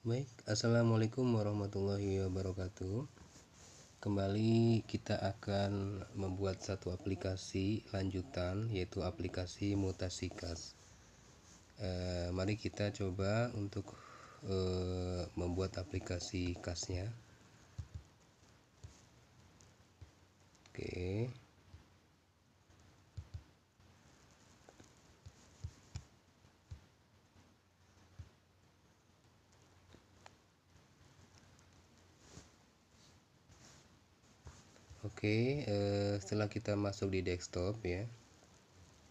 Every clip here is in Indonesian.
Baik, Assalamualaikum warahmatullahi wabarakatuh Kembali kita akan membuat satu aplikasi lanjutan yaitu aplikasi mutasi eh, Mari kita coba untuk eh, membuat aplikasi kasnya Oke Oke, eh, setelah kita masuk di desktop ya.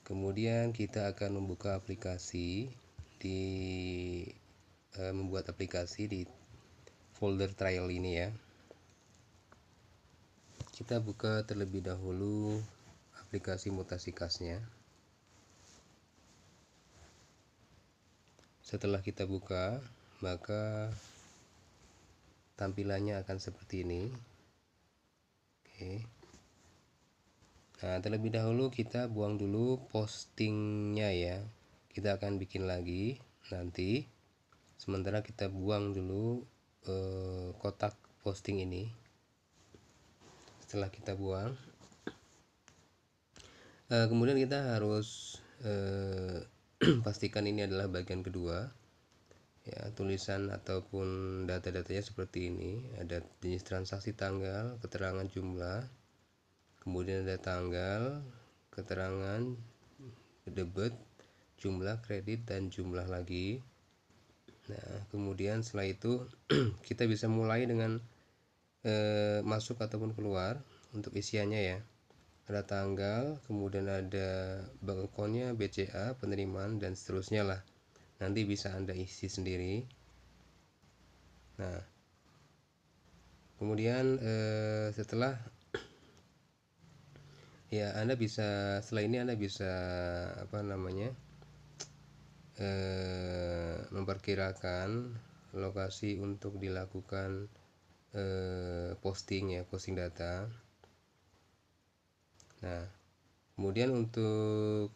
Kemudian kita akan membuka aplikasi di eh, membuat aplikasi di folder trial ini ya. Kita buka terlebih dahulu aplikasi mutasi kasnya. Setelah kita buka, maka tampilannya akan seperti ini. Oke. Nah, terlebih dahulu kita buang dulu postingnya ya. Kita akan bikin lagi nanti. Sementara kita buang dulu eh, kotak posting ini. Setelah kita buang, eh, kemudian kita harus eh, pastikan ini adalah bagian kedua ya tulisan ataupun data-datanya seperti ini ada jenis transaksi tanggal keterangan jumlah kemudian ada tanggal keterangan debit jumlah kredit dan jumlah lagi nah kemudian setelah itu kita bisa mulai dengan e, masuk ataupun keluar untuk isiannya ya ada tanggal kemudian ada bank accountnya BCA penerimaan dan seterusnya lah nanti bisa Anda isi sendiri. Nah, kemudian eh, setelah ya Anda bisa setelah ini Anda bisa apa namanya eh, memperkirakan lokasi untuk dilakukan eh, posting ya posting data nah kemudian untuk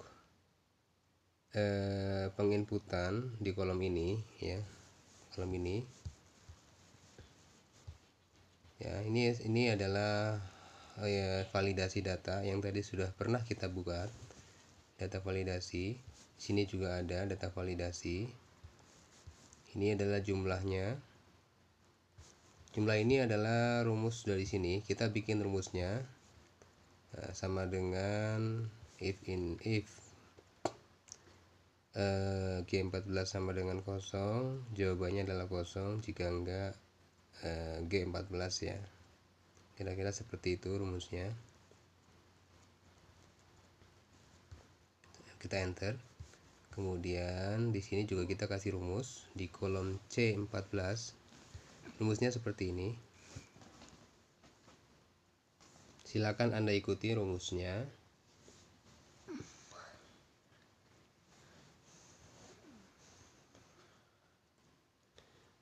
eh, penginputan di kolom ini ya kolom ini ya ini ini adalah oh validasi data yang tadi sudah pernah kita buat data validasi sini juga ada data validasi ini adalah jumlahnya jumlah ini adalah rumus dari sini kita bikin rumusnya eh, sama dengan if in if Eh, G14 sama dengan kosong jawabannya adalah kosong jika enggak eh, G14 ya kira-kira seperti itu rumusnya kita enter kemudian di sini juga kita kasih rumus di kolom C14 rumusnya seperti ini silakan Anda ikuti rumusnya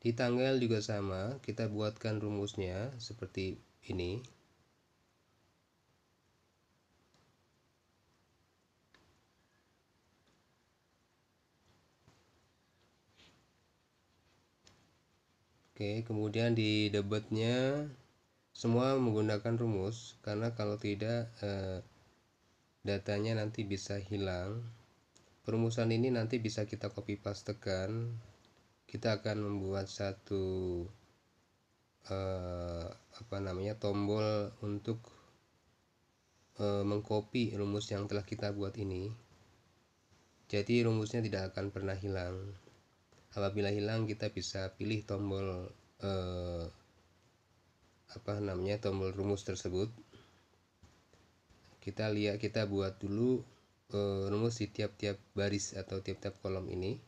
Di tanggal juga sama, kita buatkan rumusnya seperti ini. Oke, kemudian di debetnya semua menggunakan rumus karena kalau tidak eh, datanya nanti bisa hilang. Perumusan ini nanti bisa kita copy paste pastekan kita akan membuat satu eh, apa namanya tombol untuk eh, mengcopy rumus yang telah kita buat ini jadi rumusnya tidak akan pernah hilang apabila hilang kita bisa pilih tombol eh, apa namanya tombol rumus tersebut kita lihat kita buat dulu eh, rumus di tiap-tiap baris atau tiap-tiap kolom ini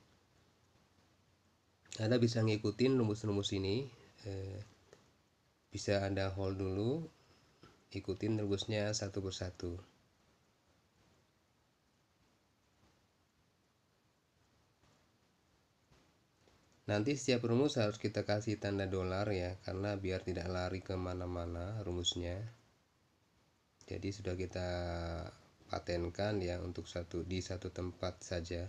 anda bisa ngikutin rumus-rumus ini eh, bisa Anda hold dulu ikutin rumusnya satu persatu nanti setiap rumus harus kita kasih tanda dolar ya karena biar tidak lari kemana-mana rumusnya jadi sudah kita patenkan ya untuk satu di satu tempat saja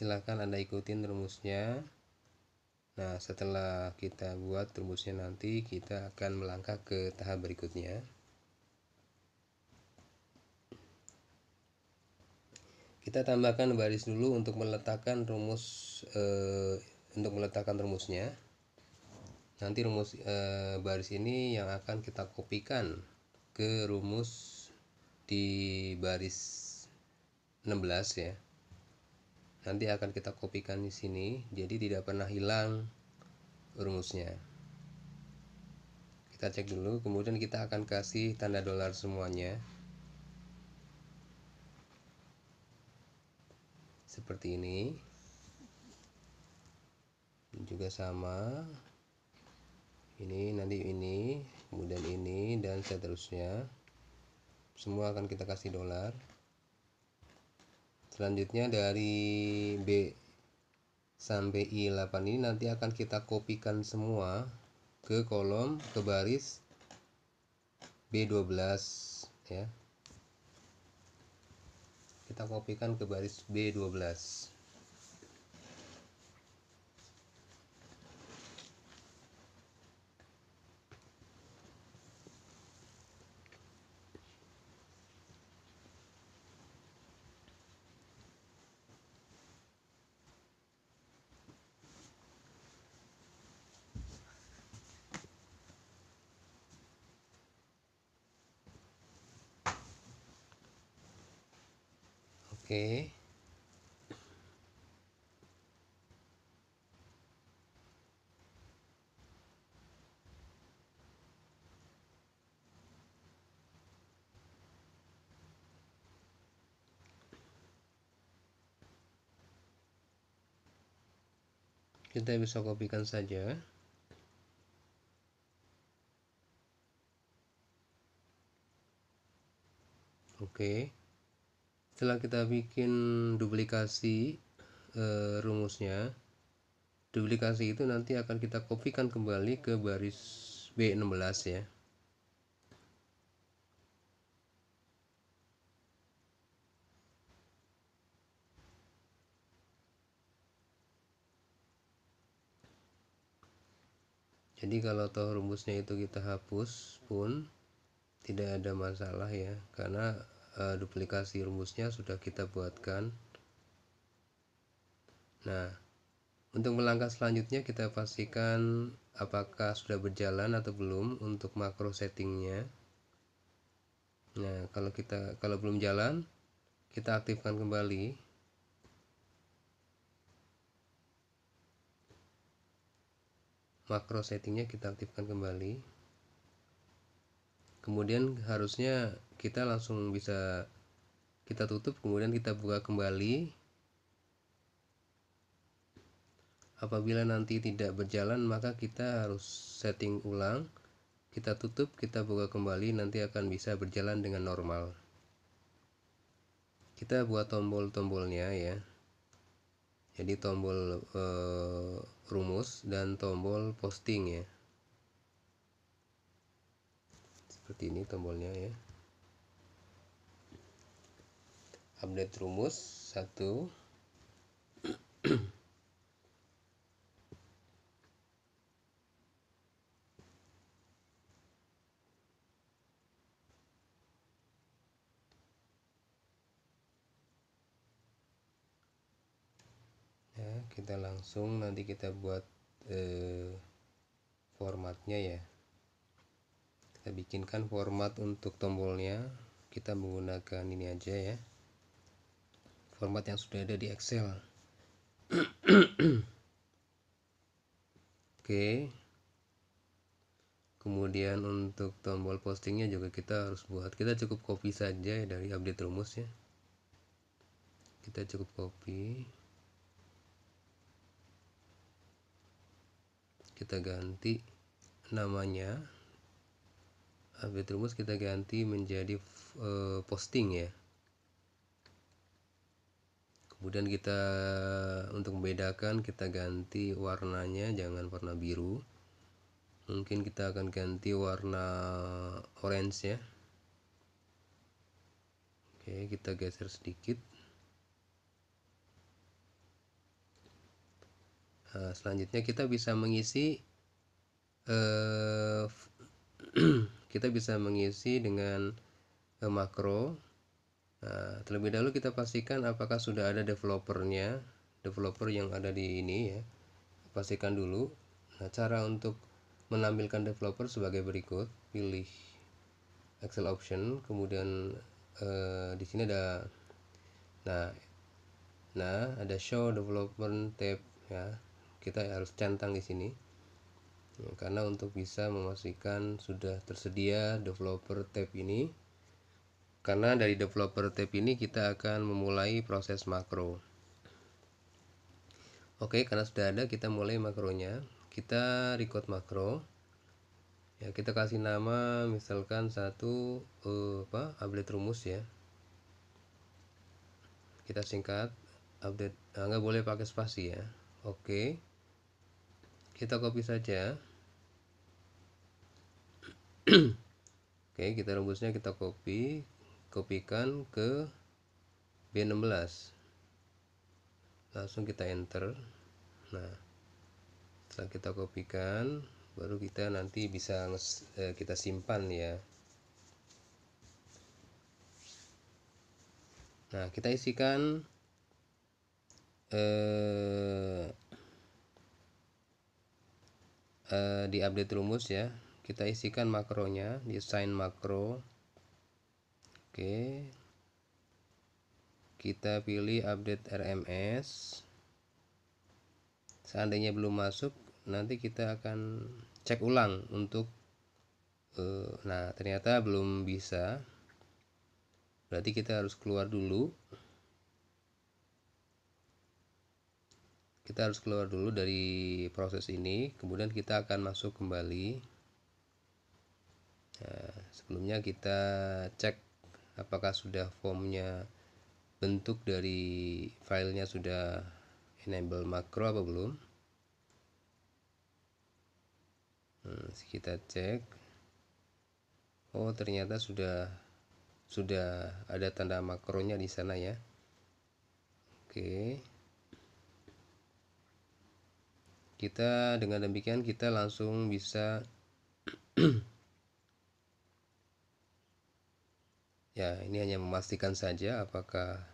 silahkan anda ikutin rumusnya nah setelah kita buat rumusnya nanti kita akan melangkah ke tahap berikutnya kita tambahkan baris dulu untuk meletakkan rumus eh, untuk meletakkan rumusnya nanti rumus e, baris ini yang akan kita kopikan ke rumus di baris 16 ya nanti akan kita kopikan di sini jadi tidak pernah hilang rumusnya kita cek dulu kemudian kita akan kasih tanda dolar semuanya seperti ini juga sama ini nanti ini kemudian ini dan seterusnya semua akan kita kasih dolar selanjutnya dari B sampai I8 ini nanti akan kita kopikan semua ke kolom ke baris B12 ya kita kopikan ke baris B12 Oke. Kita bisa kopikan saja. Oke. Okay setelah kita bikin duplikasi e, rumusnya duplikasi itu nanti akan kita kopikan kembali ke baris B16 ya jadi kalau toh rumusnya itu kita hapus pun tidak ada masalah ya karena uh, duplikasi rumusnya sudah kita buatkan nah untuk melangkah selanjutnya kita pastikan apakah sudah berjalan atau belum untuk makro settingnya nah kalau kita kalau belum jalan kita aktifkan kembali makro settingnya kita aktifkan kembali kemudian harusnya kita langsung bisa kita tutup kemudian kita buka kembali apabila nanti tidak berjalan maka kita harus setting ulang kita tutup kita buka kembali nanti akan bisa berjalan dengan normal kita buat tombol-tombolnya ya jadi tombol e, rumus dan tombol posting ya seperti ini tombolnya ya update rumus satu ya kita langsung nanti kita buat eh, formatnya ya kita bikinkan format untuk tombolnya kita menggunakan ini aja ya format yang sudah ada di Excel oke kemudian untuk tombol postingnya juga kita harus buat kita cukup copy saja dari update rumus ya kita cukup copy kita ganti namanya update rumus kita ganti menjadi uh, posting ya kemudian kita untuk membedakan kita ganti warnanya jangan warna biru mungkin kita akan ganti warna orange ya oke kita geser sedikit nah, selanjutnya kita bisa mengisi eh, kita bisa mengisi dengan eh, makro Nah, terlebih dahulu kita pastikan apakah sudah ada developernya, developer yang ada di ini ya. Pastikan dulu. Nah, cara untuk menampilkan developer sebagai berikut: pilih Excel option, kemudian eh, di sini ada nah nah ada show developer tab ya. Kita harus centang di sini. karena untuk bisa memastikan sudah tersedia developer tab ini karena dari developer tab ini kita akan memulai proses makro oke karena sudah ada kita mulai makronya kita record makro ya kita kasih nama misalkan satu uh, apa update rumus ya kita singkat update nah, boleh pakai spasi ya oke kita copy saja oke kita rumusnya kita copy kopikan ke B16 langsung kita enter nah setelah kita kopikan baru kita nanti bisa eh, kita simpan ya nah kita isikan eh, eh, di update rumus ya kita isikan makronya desain makro Oke. Kita pilih update RMS. Seandainya belum masuk, nanti kita akan cek ulang untuk uh, nah, ternyata belum bisa. Berarti kita harus keluar dulu. Kita harus keluar dulu dari proses ini, kemudian kita akan masuk kembali. Nah, sebelumnya kita cek apakah sudah formnya bentuk dari filenya sudah enable makro apa belum hmm, kita cek Oh ternyata sudah sudah ada tanda makronya di sana ya Oke kita dengan demikian kita langsung bisa ya ini hanya memastikan saja apakah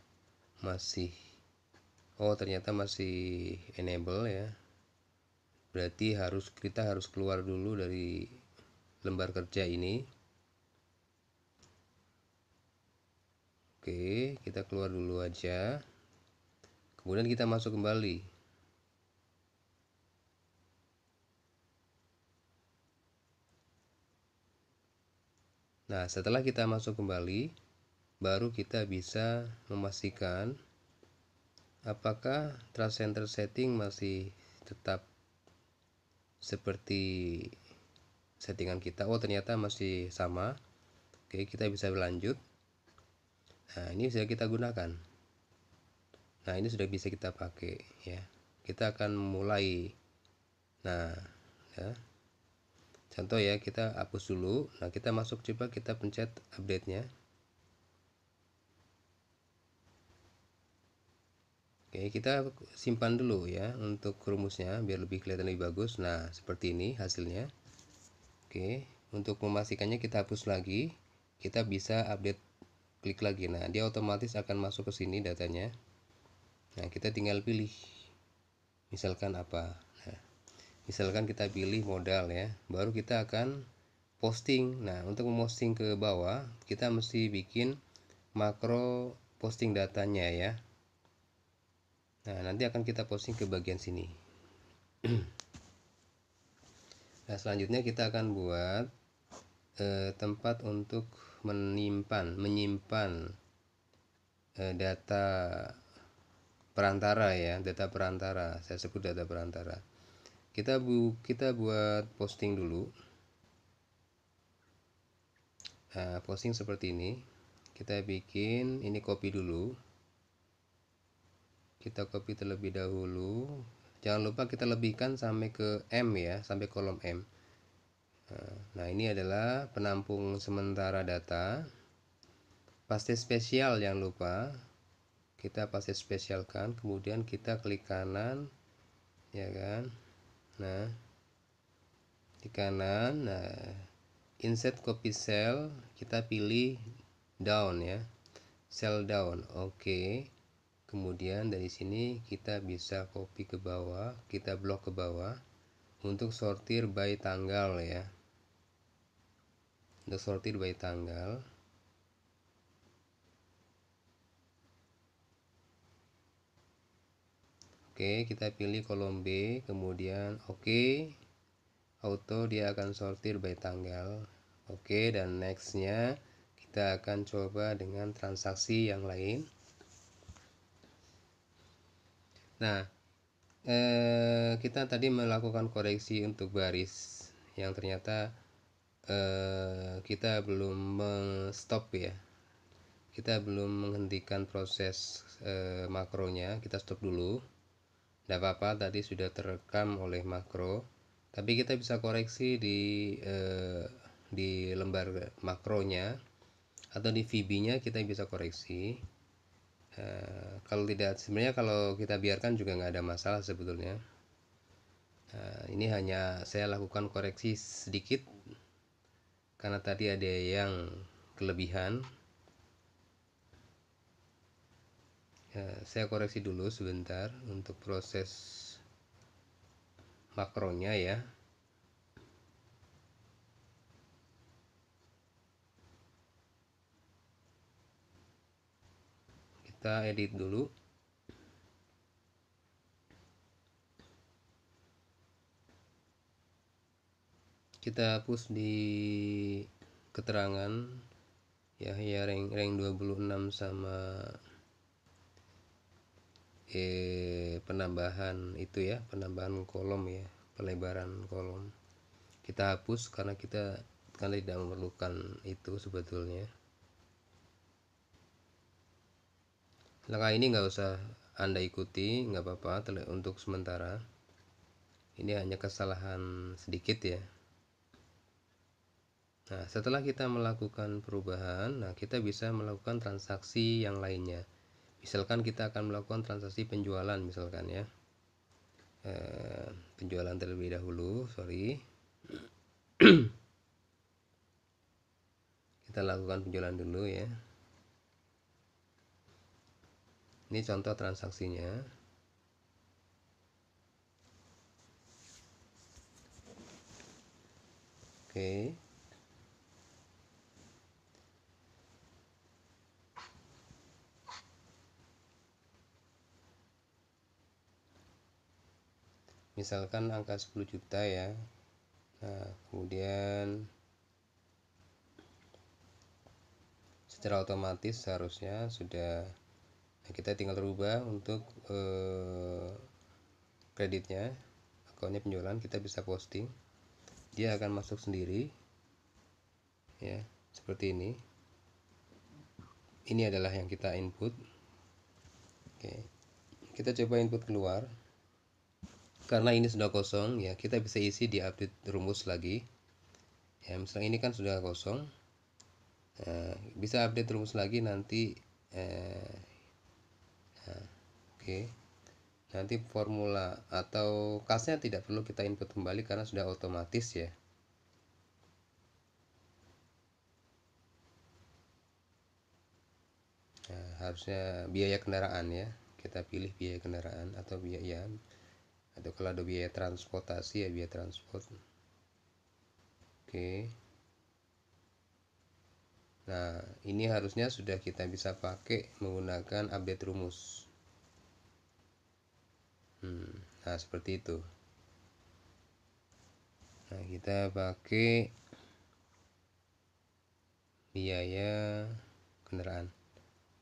masih oh ternyata masih enable ya berarti harus kita harus keluar dulu dari lembar kerja ini oke kita keluar dulu aja kemudian kita masuk kembali Nah, setelah kita masuk kembali, baru kita bisa memastikan apakah trust center setting masih tetap seperti settingan kita. Oh, ternyata masih sama. Oke, kita bisa berlanjut. Nah, ini sudah kita gunakan. Nah, ini sudah bisa kita pakai ya. Kita akan mulai. Nah, ya contoh ya kita hapus dulu nah kita masuk coba kita pencet update nya Oke, kita simpan dulu ya untuk rumusnya biar lebih kelihatan lebih bagus. Nah, seperti ini hasilnya. Oke, untuk memastikannya kita hapus lagi. Kita bisa update klik lagi. Nah, dia otomatis akan masuk ke sini datanya. Nah, kita tinggal pilih misalkan apa misalkan kita pilih modal ya baru kita akan posting nah untuk memposting ke bawah kita mesti bikin makro posting datanya ya nah nanti akan kita posting ke bagian sini nah selanjutnya kita akan buat eh, tempat untuk menyimpan menyimpan eh, data perantara ya data perantara saya sebut data perantara kita bu kita buat posting dulu nah, posting seperti ini kita bikin ini copy dulu kita copy terlebih dahulu jangan lupa kita lebihkan sampai ke M ya sampai kolom M ah, nah ini adalah penampung sementara data paste spesial jangan lupa kita paste spesialkan kemudian kita klik kanan ya kan nah di kanan nah insert copy cell kita pilih down ya cell down oke okay. kemudian dari sini kita bisa copy ke bawah kita blok ke bawah untuk sortir by tanggal ya untuk sortir by tanggal Oke, kita pilih kolom B, kemudian oke. Auto dia akan sortir by tanggal. Oke, dan nextnya kita akan coba dengan transaksi yang lain. Nah, eh, kita tadi melakukan koreksi untuk baris yang ternyata eh, kita belum stop ya. Kita belum menghentikan proses eh, makronya, kita stop dulu tidak apa-apa tadi sudah terekam oleh makro tapi kita bisa koreksi di eh, di lembar makronya atau di VB nya kita bisa koreksi Uh, kalau tidak sebenarnya kalau kita biarkan juga nggak ada masalah sebetulnya uh, ini hanya saya lakukan koreksi sedikit karena tadi ada yang kelebihan Eh, saya koreksi dulu sebentar untuk proses makronya ya kita edit dulu kita hapus di keterangan ya ya rank rank 26 sama eh, penambahan itu ya penambahan kolom ya pelebaran kolom kita hapus karena kita kan tidak memerlukan itu sebetulnya langkah ini nggak usah anda ikuti nggak apa-apa untuk sementara ini hanya kesalahan sedikit ya Nah setelah kita melakukan perubahan nah kita bisa melakukan transaksi yang lainnya misalkan kita akan melakukan transaksi penjualan misalkan ya e, penjualan terlebih dahulu sorry kita lakukan penjualan dulu ya ini contoh transaksinya oke okay. misalkan angka 10 juta ya nah kemudian secara otomatis seharusnya sudah nah, kita tinggal rubah untuk eh, kreditnya akunnya penjualan kita bisa posting dia akan masuk sendiri ya seperti ini ini adalah yang kita input oke kita coba input keluar karena ini sudah kosong ya kita bisa isi di update rumus lagi ya misalnya ini kan sudah kosong eh, bisa update rumus lagi nanti eh, eh oke okay. nanti formula atau kasnya tidak perlu kita input kembali karena sudah otomatis ya nah, harusnya biaya kendaraan ya kita pilih biaya kendaraan atau biaya atau kalau ada biaya transportasi ya biaya transport oke nah ini harusnya sudah kita bisa pakai menggunakan update rumus hmm, nah seperti itu nah kita pakai biaya kendaraan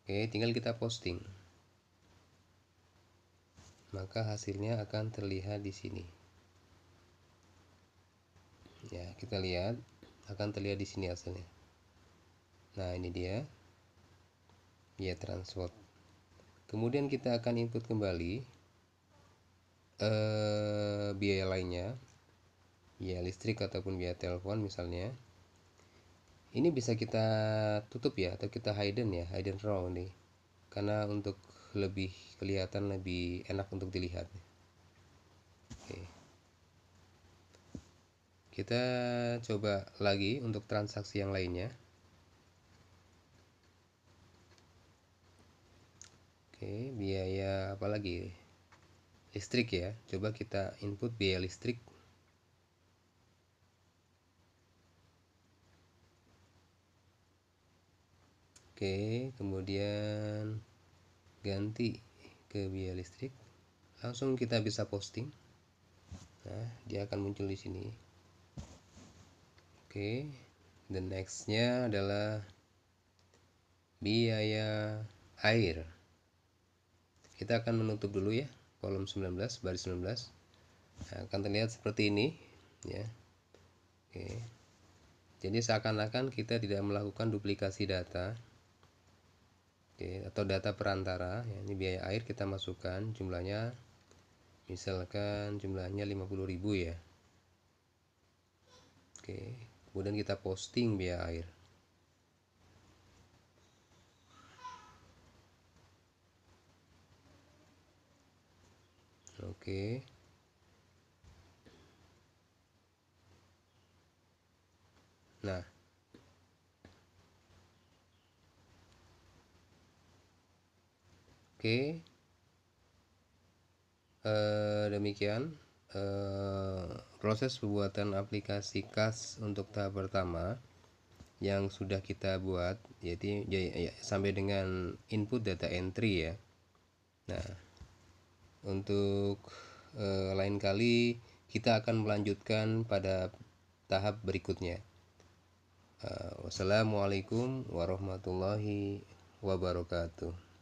oke tinggal kita posting maka hasilnya akan terlihat di sini ya kita lihat akan terlihat di sini hasilnya nah ini dia biaya transport kemudian kita akan input kembali eh, biaya lainnya ya listrik ataupun biaya telepon misalnya ini bisa kita tutup ya atau kita hidden ya hidden row nih karena untuk lebih kelihatan lebih enak untuk dilihat oke kita coba lagi untuk transaksi yang lainnya oke biaya apa lagi listrik ya coba kita input biaya listrik Oke, kemudian ganti ke biaya listrik langsung kita bisa posting nah dia akan muncul di sini oke okay. the nextnya adalah biaya air kita akan menutup dulu ya kolom 19 baris 19 nah, akan terlihat seperti ini ya oke jadi seakan-akan kita tidak melakukan duplikasi data Oke, atau data perantara ya, ini biaya air kita masukkan jumlahnya misalkan jumlahnya 50.000 ya Oke kemudian kita posting biaya air Oke Nah Oke. Uh, demikian uh, proses pembuatan aplikasi kas untuk tahap pertama yang sudah kita buat yaitu ya, ya, sampai dengan input data entry ya. Nah, untuk uh, lain kali kita akan melanjutkan pada tahap berikutnya. Uh, wassalamualaikum warahmatullahi wabarakatuh.